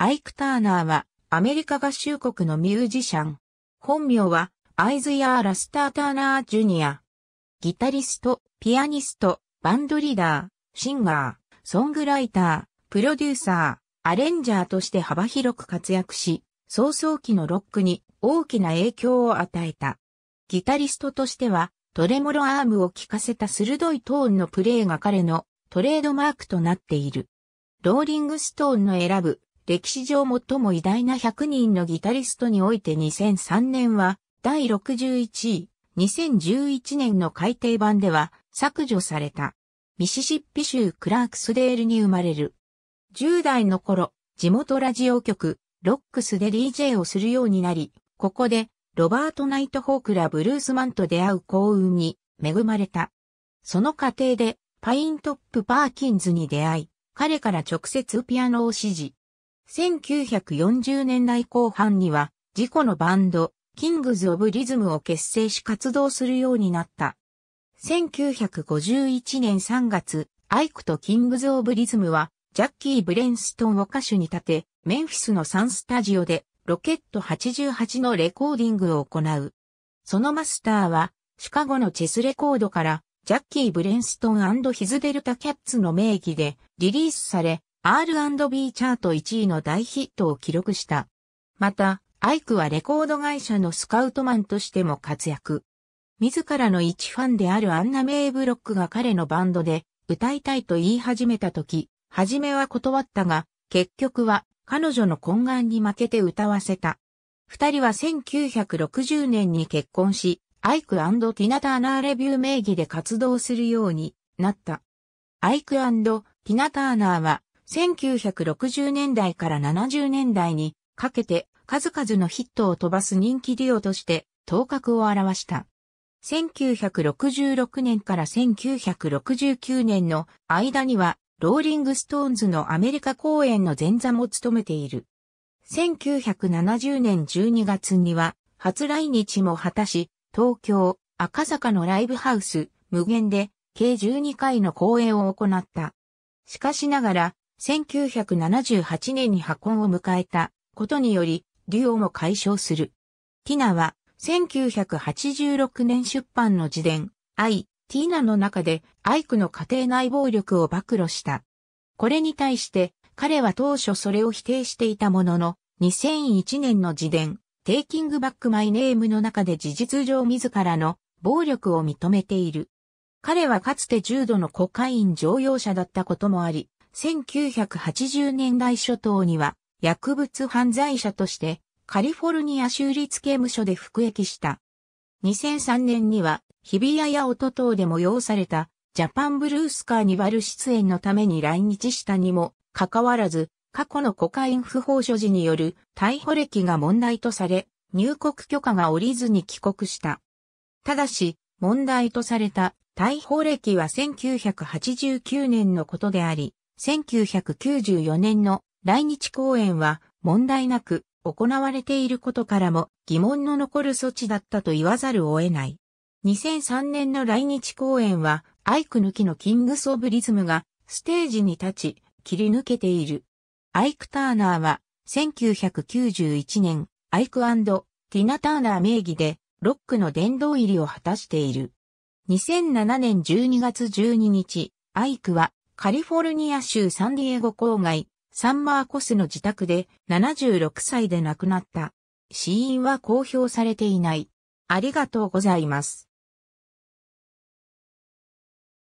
アイク・ターナーはアメリカ合衆国のミュージシャン。本名はアイズ・ヤー・ラスター・ターナー・ジュニア。ギタリスト、ピアニスト、バンドリーダー、シンガー、ソングライター、プロデューサー、アレンジャーとして幅広く活躍し、早々期のロックに大きな影響を与えた。ギタリストとしては、トレモロアームを効かせた鋭いトーンのプレイが彼のトレードマークとなっている。ローリングストーンの選ぶ歴史上最も偉大な100人のギタリストにおいて2003年は第61位、2011年の改訂版では削除された。ミシシッピ州クラークスデールに生まれる。10代の頃、地元ラジオ局、ロックスで DJ をするようになり、ここでロバート・ナイト・ホークらブルースマンと出会う幸運に恵まれた。その過程でパイントップ・パーキンズに出会い、彼から直接ピアノを指示。1940年代後半には、自己のバンド、キングズ・オブ・リズムを結成し活動するようになった。1951年3月、アイクとキングズ・オブ・リズムは、ジャッキー・ブレンストンを歌手に立て、メンフィスのサンスタジオで、ロケット88のレコーディングを行う。そのマスターは、シカゴのチェスレコードから、ジャッキー・ブレンストンヒズ・デルタ・キャッツの名義でリリースされ、R&B チャート1位の大ヒットを記録した。また、アイクはレコード会社のスカウトマンとしても活躍。自らの一ファンであるアンナ・メイ・ブロックが彼のバンドで歌いたいと言い始めた時、初めは断ったが、結局は彼女の懇願に負けて歌わせた。二人は1960年に結婚し、アイクティナ・ターナーレビュー名義で活動するようになった。アイクティナ・ターナーは1960年代から70年代にかけて数々のヒットを飛ばす人気デュオとして頭角を表した。1966年から1969年の間には、ローリングストーンズのアメリカ公演の前座も務めている。1970年12月には、初来日も果たし、東京、赤坂のライブハウス、無限で、計12回の公演を行った。しかしながら、1978年に破婚を迎えたことにより、デュオも解消する。ティナは、1986年出版の自伝、イ、ティナの中で、アイクの家庭内暴力を暴露した。これに対して、彼は当初それを否定していたものの、2001年の自伝、テイキングバックマイネームの中で事実上自らの暴力を認めている。彼はかつて重度のコカイン乗用者だったこともあり、1980年代初頭には薬物犯罪者としてカリフォルニア州立刑務所で服役した。2003年には日比谷や音等で催されたジャパンブルースカーニバル出演のために来日したにもかかわらず過去のコカイン不法所持による逮捕歴が問題とされ入国許可が下りずに帰国した。ただし問題とされた逮捕歴は1989年のことであり、1994年の来日公演は問題なく行われていることからも疑問の残る措置だったと言わざるを得ない。2003年の来日公演はアイク抜きのキングソブリズムがステージに立ち切り抜けている。アイク・ターナーは1991年アイクティナ・ターナー名義でロックの殿堂入りを果たしている。2007年12月12日、アイクはカリフォルニア州サンディエゴ郊外、サンマーコスの自宅で76歳で亡くなった。死因は公表されていない。ありがとうございます。